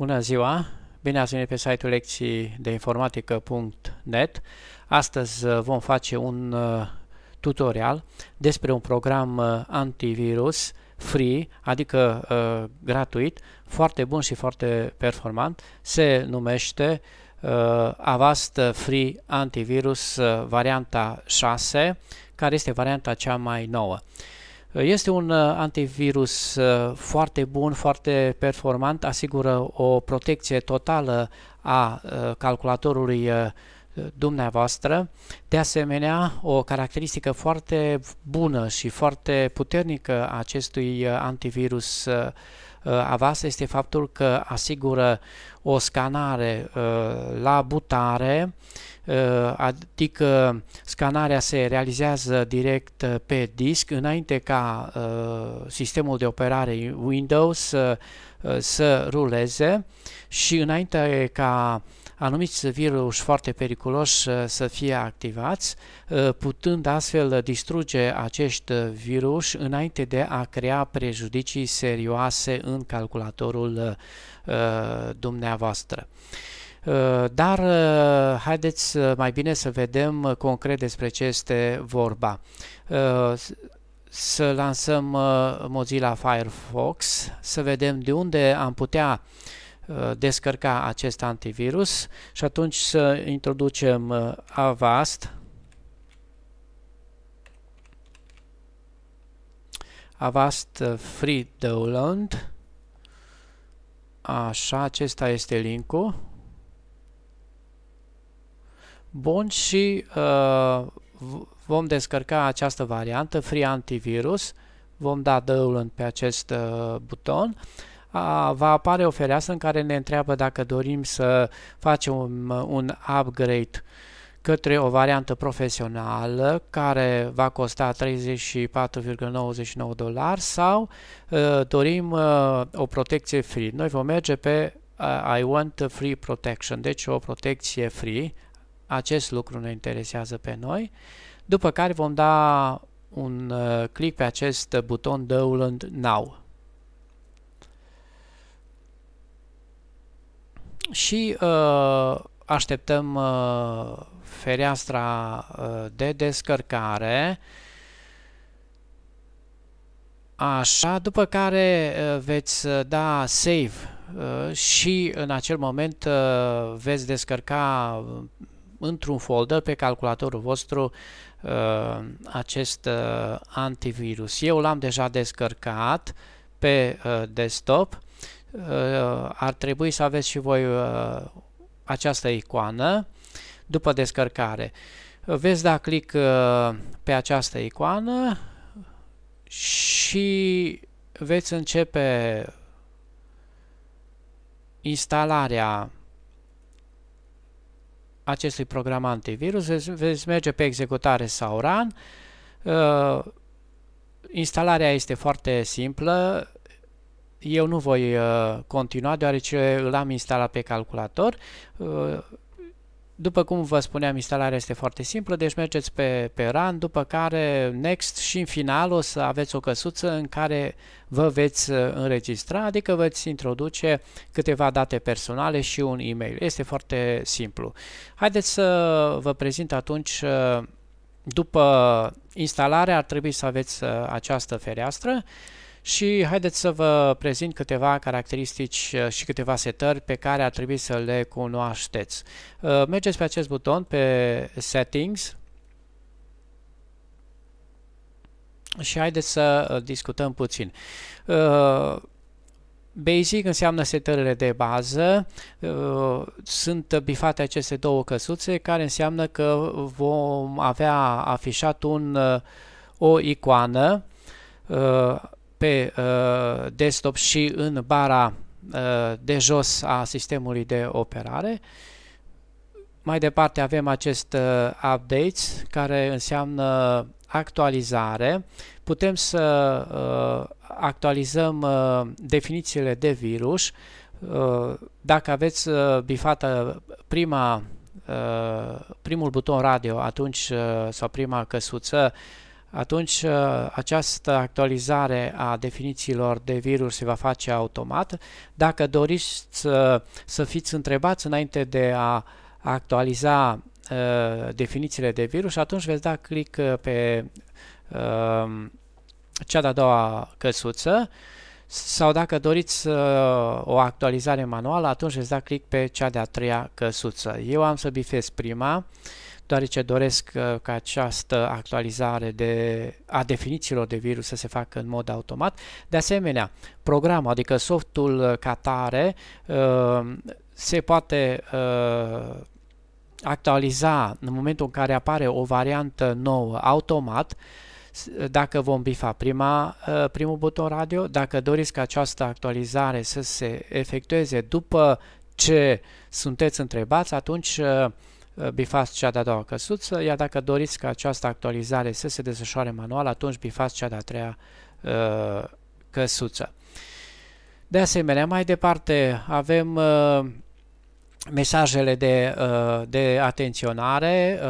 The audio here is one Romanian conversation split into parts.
Bună ziua! Bine ați venit pe site-ul lecții de informatică.net. Astăzi uh, vom face un uh, tutorial despre un program uh, antivirus free, adică uh, gratuit, foarte bun și foarte performant. Se numește uh, Avast Free Antivirus uh, varianta 6, care este varianta cea mai nouă. Uh, este un uh, antivirus uh, foarte bun, foarte performant, asigură o protecție totală a uh, calculatorului dumneavoastră. De asemenea, o caracteristică foarte bună și foarte puternică a acestui antivirus Uh, avasă este faptul că asigură o scanare uh, la butare, uh, adică scanarea se realizează direct pe disc înainte ca sistemul de operare Windows să ruleze și înainte ca anumiți viruși foarte periculoși uh, să fie activați, uh, putând astfel distruge acești viruși înainte de a crea prejudicii serioase în calculatorul uh, dumneavoastră. Dar haideți mai bine să vedem concret despre ce este vorba să lansăm Mozilla Firefox, să vedem de unde am putea Uh, descărca acest antivirus și atunci să introducem uh, Avast Avast uh, Free Download Așa, acesta este linkul. Bun și uh, vom descărca această variantă Free Antivirus. Vom da download pe acest uh, buton a, va apare o fereastră în care ne întreabă dacă dorim să facem un, un upgrade către o variantă profesională care va costa 34,99 dolari sau uh, dorim uh, o protecție free. Noi vom merge pe uh, I want free protection, deci o protecție free. Acest lucru ne interesează pe noi. După care vom da un uh, click pe acest buton Download Now. și uh, așteptăm uh, fereastra uh, de descărcare Așa, după care uh, veți uh, da save uh, și în acel moment veți descărca într-un folder pe calculatorul vostru acest antivirus. Eu l-am deja descărcat pe desktop Uh, ar trebui să aveți și voi uh, această icoană după descărcare. Veți da click uh, pe această icoană și veți începe instalarea acestui program antivirus, veți merge pe executare sau run. Instalarea este foarte simplă, eu nu voi uh, continua deoarece îl am instalat pe calculator. Uh, după cum vă spuneam, instalarea este foarte simplă, deci mergeți pe, pe Run, după care Next și în final o să aveți o căsuță în care vă veți uh, înregistra, adică veți introduce câteva date personale și un e-mail. Este foarte simplu. Haideți să vă prezint atunci, uh, după instalare ar trebui să aveți uh, această fereastră. Și haideți să vă prezint câteva caracteristici uh, și câteva setări pe care ar trebui să le cunoașteți. Uh, mergeți pe acest buton, pe Settings, și haideți să uh, discutăm puțin. Basic înseamnă setările de bază, sunt bifate aceste două căsuțe care înseamnă că vom avea afișat un, o icoană pe uh, desktop și în bara uh, de jos a sistemului de operare. Mai departe avem acest uh, updates care înseamnă actualizare. Putem să uh, actualizăm uh, definițiile de virus. Uh, dacă aveți uh, bifată prima uh, primul buton radio atunci uh, sau prima căsuță atunci uh, această actualizare a definițiilor de virus se va face automat. Dacă doriți să, uh, să fiți întrebați înainte de a actualiza uh, definițiile de virus, atunci veți da click uh, pe uh, cea de-a doua căsuță sau dacă doriți uh, o actualizare manuală, atunci veți da click pe cea de-a treia căsuță. Eu am să bifez prima deoarece doresc uh, ca această actualizare de, a definițiilor de virus să se facă în mod automat. De asemenea, programul, adică softul uh, catare, uh, se poate actualiza în momentul în care apare o variantă nouă automat, dacă vom bifa prima, primul buton radio, dacă doriți ca această actualizare să se efectueze după ce sunteți întrebați, atunci Uh, bifați cea de-a doua căsuță, iar dacă doriți ca această actualizare să se desfășoare manual, atunci bifați cea de-a treia uh, căsuță. De asemenea, mai departe avem uh, mesajele de, de atenționare,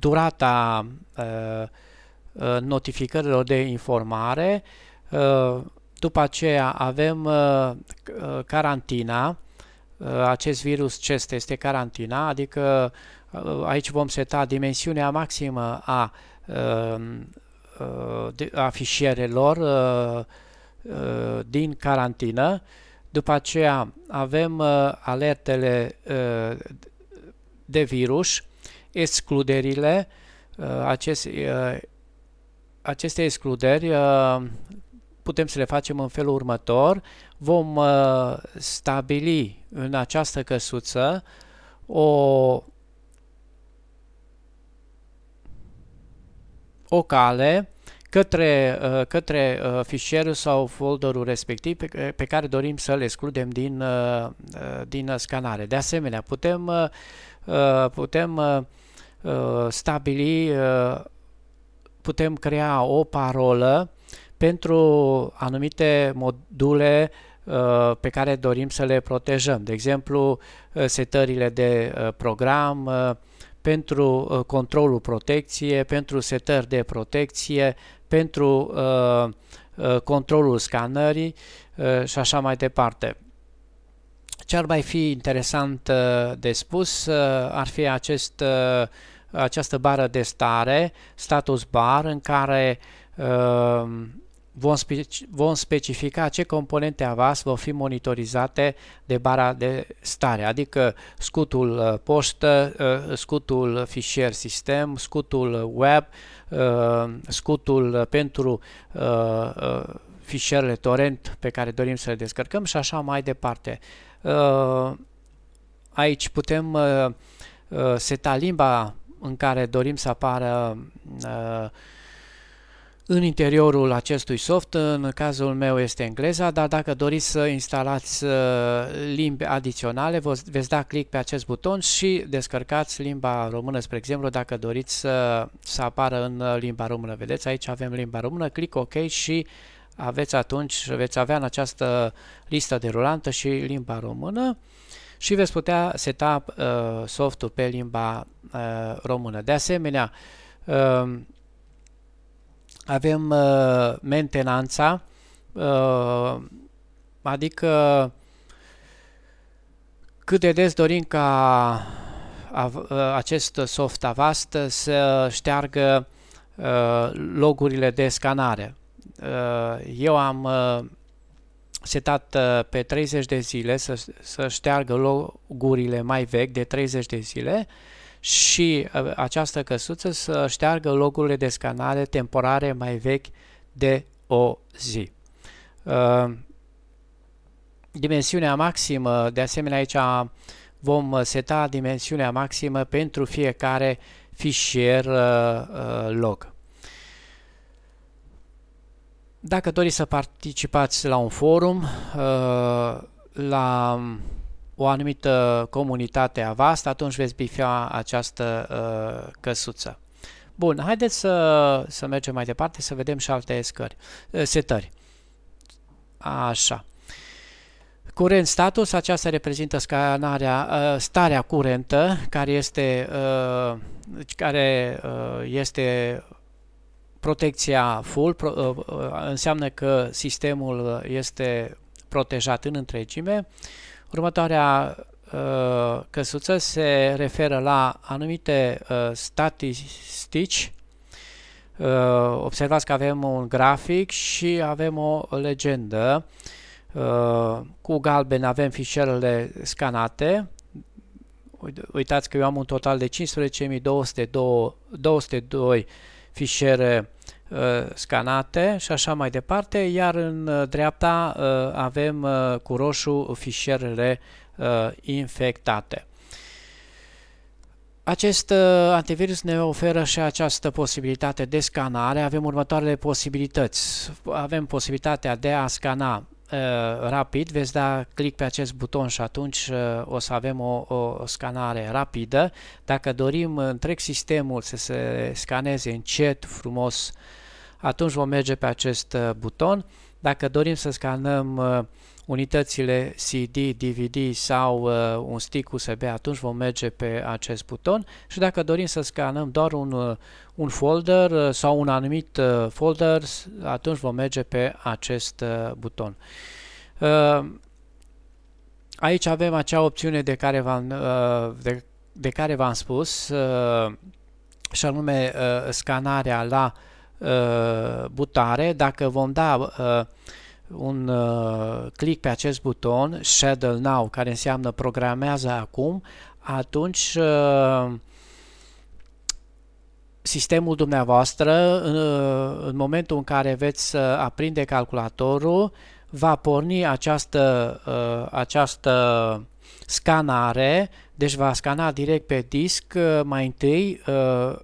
durata notificărilor de informare, după aceea avem carantina, Uh, acest virus CEST este carantina, adică uh, aici vom seta dimensiunea maximă a, uh, a fișierelor din carantină. După aceea avem alertele de virus, excluderile, aceste excluderi putem să le facem în felul următor. Vom uh, stabili în această căsuță o, o cale către, uh, către uh, fișierul sau folderul respectiv pe, uh, pe care dorim să le excludem din, uh, uh, din scanare. De asemenea, putem, uh, putem stabili, putem crea o parolă pentru anumite module uh, pe care dorim să le protejăm. De exemplu, uh, setările de uh, program, pentru controlul protecție, pentru setări de protecție, pentru controlul scanării și așa mai departe. Ce ar mai fi interesant de spus ar fi acest, această bară de stare, status bar, în care vom, speci vom specifica ce componente avas vor fi monitorizate de bara de stare, adică scutul uh, poștă, uh, scutul fișier sistem, scutul web, uh, scutul pentru fișierele torrent pe care dorim să le descărcăm și așa mai departe. Aici putem seta limba în care dorim să apară uh, în interiorul acestui soft, în cazul meu este engleza, dar dacă doriți să instalați uh, limbi adiționale, veți da click pe acest buton și descărcați limba română, spre exemplu, dacă doriți să, să apară în limba română. Vedeți, aici avem limba română, click OK și aveți atunci, veți avea în această listă de rulantă și limba română și veți putea seta uh, softul pe limba uh, română. De asemenea, uh, avem uh, mentenanța, uh, adică cât de des dorim ca uh, acest soft Avast să șteargă uh, logurile de scanare. Uh, eu am uh, setat uh, pe 30 de zile să, să șteargă logurile mai vechi de 30 de zile și uh, această căsuță să șteargă logurile de scanare temporare mai vechi de o zi. Uh, dimensiunea maximă, de asemenea aici vom seta dimensiunea maximă pentru fiecare fișier uh, log. Dacă doriți să participați la un forum, la o anumită comunitate a avast, atunci veți bifea această uh, căsuță. Bun, haideți să, să mergem mai departe, să vedem și alte scări, uh, setări. Așa. Curent status, aceasta reprezintă scanarea, uh, starea curentă, care este, uh, care este protecția full, înseamnă că sistemul este protejat în întregime. Următoarea uh, căsuță se referă la anumite uh, statistici. Uh, observați că avem un grafic și avem o legendă. Cu galben avem fișierele scanate. Uitați că eu am un total de 15.202 fișiere Uh, scanate și așa mai departe, iar în uh, dreapta uh, avem cu roșu fișierele infectate. Acest antivirus ne oferă și această posibilitate de scanare. Avem următoarele posibilități. Avem posibilitatea de a scana rapid, veți da click pe acest buton și atunci o să avem o, o scanare rapidă. Dacă dorim întreg sistemul să se scaneze încet, frumos, uh, atunci vom merge pe acest uh, buton. Dacă dorim să scanăm uh, unitățile CD, DVD sau uh, un stick USB, atunci vom merge pe acest buton și dacă dorim să scanăm doar un, un folder sau un anumit folder, atunci vom merge pe acest buton. Aici avem acea opțiune de care v-am de, de care v-am spus și anume scanarea la Uh, butare, dacă vom da uh, un uh, click pe acest buton, Shadow Now, care înseamnă programează acum, atunci uh, sistemul dumneavoastră, uh, în momentul în care veți uh, aprinde calculatorul, va porni această, uh, această scanare, deci va scana direct pe disc uh, mai întâi uh,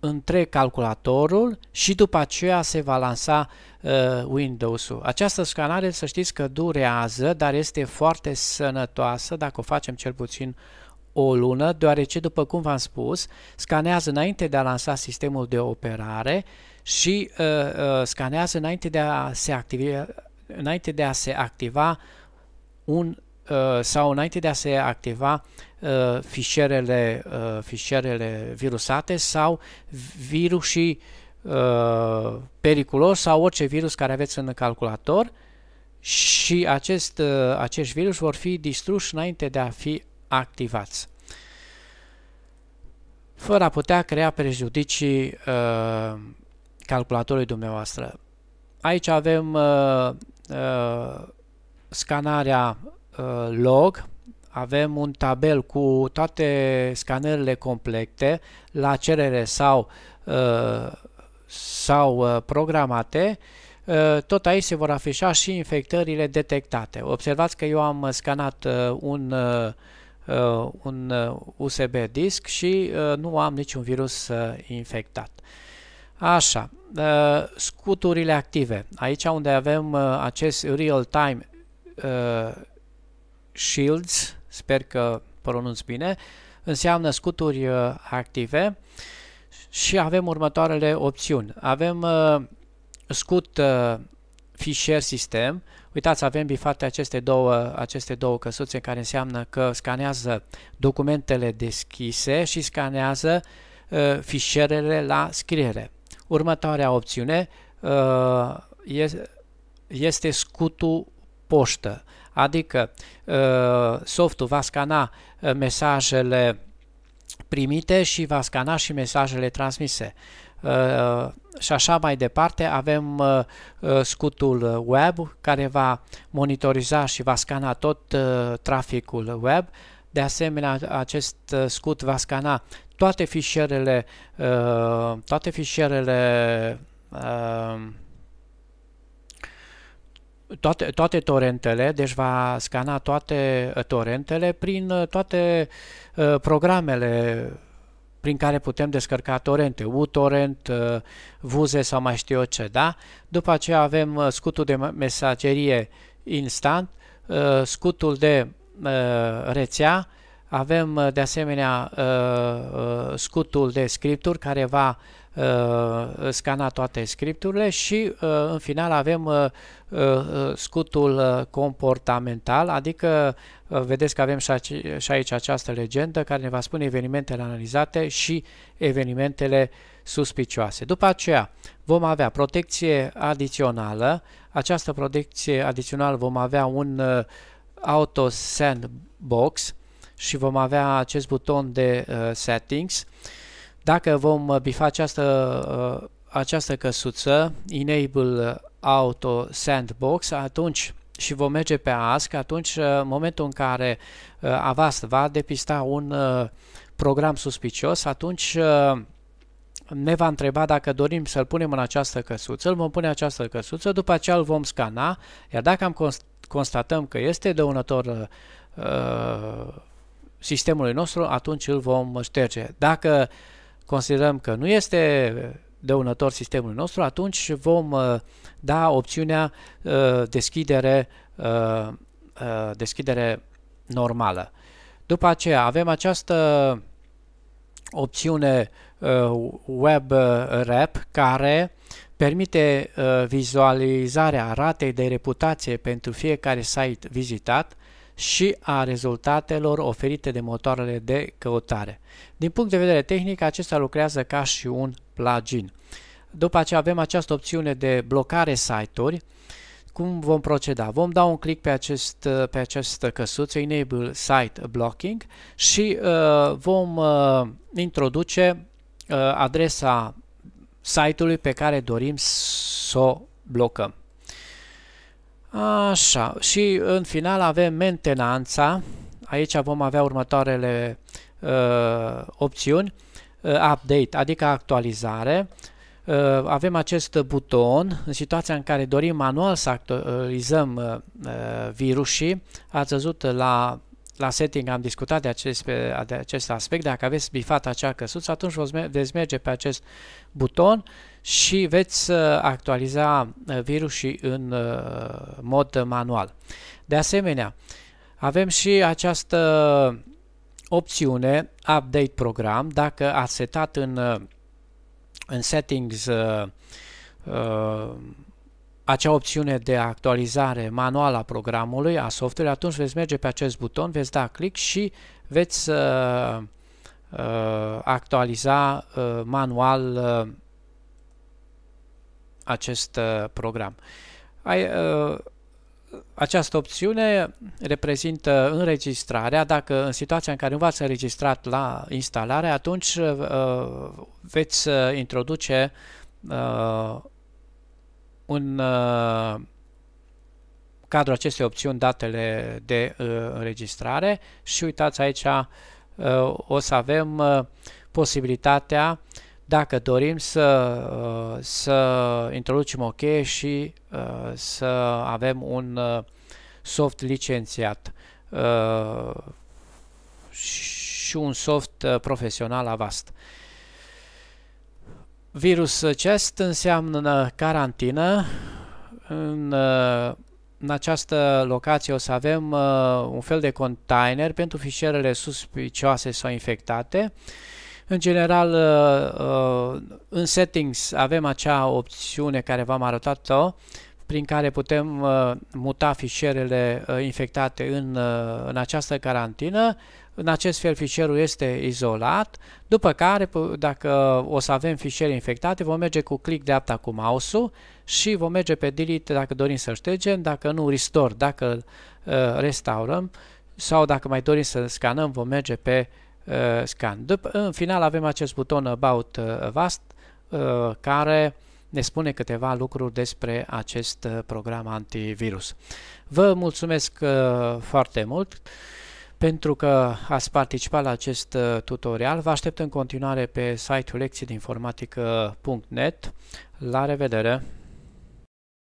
între calculatorul și după aceea se va lansa uh, Windows-ul. Această scanare să știți că durează, dar este foarte sănătoasă dacă o facem cel puțin o lună, deoarece, după cum v-am spus, scanează înainte de a lansa sistemul de operare și uh, uh, scanează înainte de a se activa, înainte de a se activa un Uh, sau înainte de a se activa uh, fișierele, uh, fișierele virusate sau virusii periculos sau orice virus care aveți în calculator și acest, acești virus vor fi distruși înainte de a fi activați fără a putea crea prejudicii uh, calculatorului dumneavoastră. Aici avem uh, uh, scanarea Uh, log avem un tabel cu toate scanerele complete la cerere sau, uh, sau uh, programate tot aici se vor afișa și infectările detectate. Observați că eu am scanat un, un USB disk și nu am niciun virus infectat. Așa, scuturile active. Aici unde avem acest real-time Shields, sper că pronunț bine, înseamnă scuturi uh, active și avem următoarele opțiuni. Avem uh, scut uh, fișier sistem. Uitați, avem bifate aceste două, aceste două căsuțe care înseamnă că scanează documentele deschise și scanează uh, fișierele la scriere. Următoarea opțiune uh, este scutul poștă adică uh, softul va scana uh, mesajele primite și va scana și mesajele transmise. Uh, și așa mai departe avem uh, uh, scutul web care va monitoriza și va scana tot uh, traficul web. De asemenea, acest scut va scana toate fișierele toate fișierele toate, toate torentele, deci va scana toate uh, torentele prin uh, toate uh, programele prin care putem descărca torente, uTorrent, uh, Vuze sau mai știu eu ce, da? După aceea avem scutul de mesagerie instant, scutul de rețea avem uh, de asemenea uh, uh, scutul de scripturi care va scana toate scripturile și în final avem scutul comportamental, adică vedeți că avem și aici această legendă care ne va spune evenimentele analizate și evenimentele suspicioase. După aceea vom avea protecție adițională, această protecție adițională vom avea un auto sandbox, și vom avea acest buton de uh, settings. Dacă vom uh, bifa această, uh, această căsuță, Enable uh, Auto Sandbox, atunci și vom merge pe ASC, atunci uh, în momentul în care uh, Avast va depista un uh, program suspicios, atunci uh, ne va întreba dacă dorim să-l punem în această căsuță, îl vom pune în această căsuță, după aceea îl vom scana, iar dacă am constatăm că este dăunător uh, sistemului nostru, atunci îl vom șterge. Dacă considerăm că nu este dăunător sistemului nostru, atunci vom uh, da opțiunea uh, deschidere, uh, deschidere normală. După aceea avem această opțiune web rep care permite vizualizarea ratei de reputație pentru fiecare site vizitat și a rezultatelor oferite de motoarele de căutare. Din punct de vedere tehnic, acesta lucrează ca și un plugin. După aceea avem această opțiune de blocare site-uri. Cum vom proceda? Vom da un click pe, acest, pe această căsuță, Enable Site Blocking și uh, vom uh, introduce uh, adresa site-ului pe care dorim să o blocăm. Așa, și în final avem mentenanța. Aici vom avea următoarele uh, opțiuni. Uh, update, adică actualizare. Uh, avem acest buton. În situația în care dorim manual să actualizăm uh, uh virusii, ați văzut la la setting am discutat de acest, de acest aspect. Dacă aveți bifat acea căsuță, atunci veți merge pe acest buton și veți uh, actualiza uh, virusii în uh, mod manual. De asemenea, avem și această opțiune Update Program. Dacă ați setat în, în settings uh, uh, acea opțiune de actualizare manuală a programului, a software atunci veți merge pe acest buton, veți da click și veți uh, uh, actualiza uh, manual uh, acest uh, program. Ai, uh, această opțiune reprezintă înregistrarea. Dacă în situația în care nu v-ați înregistrat la instalare, atunci uh, veți uh, introduce uh, în uh, cadrul acestei opțiuni datele de uh, înregistrare și uitați aici uh, o să avem posibilitatea dacă dorim să, să introducem o cheie și să avem un soft licențiat și un soft profesional avast. Virus acest înseamnă carantină. În, uh, în această locație o să avem uh, un fel de container pentru fișierele suspicioase sau infectate. În general, uh, în settings avem acea opțiune care v-am arătat-o, prin care putem muta fișierele infectate în, în această carantină. În acest fel fișierul este izolat, după care dacă o să avem fișiere infectate vom merge cu click dreapta cu mouse-ul și vom merge pe delete dacă dorim să ștergem, dacă nu restore, dacă uh, restaurăm sau dacă mai dorim să scanăm vom merge pe uh, scan. După, în final avem acest buton about uh, vast uh, care ne spune câteva lucruri despre acest uh, program antivirus. Vă mulțumesc uh, foarte mult! Pentru că ați participat la acest uh, tutorial, vă aștept în continuare pe site-ul lecțiidinformatică.net. La revedere!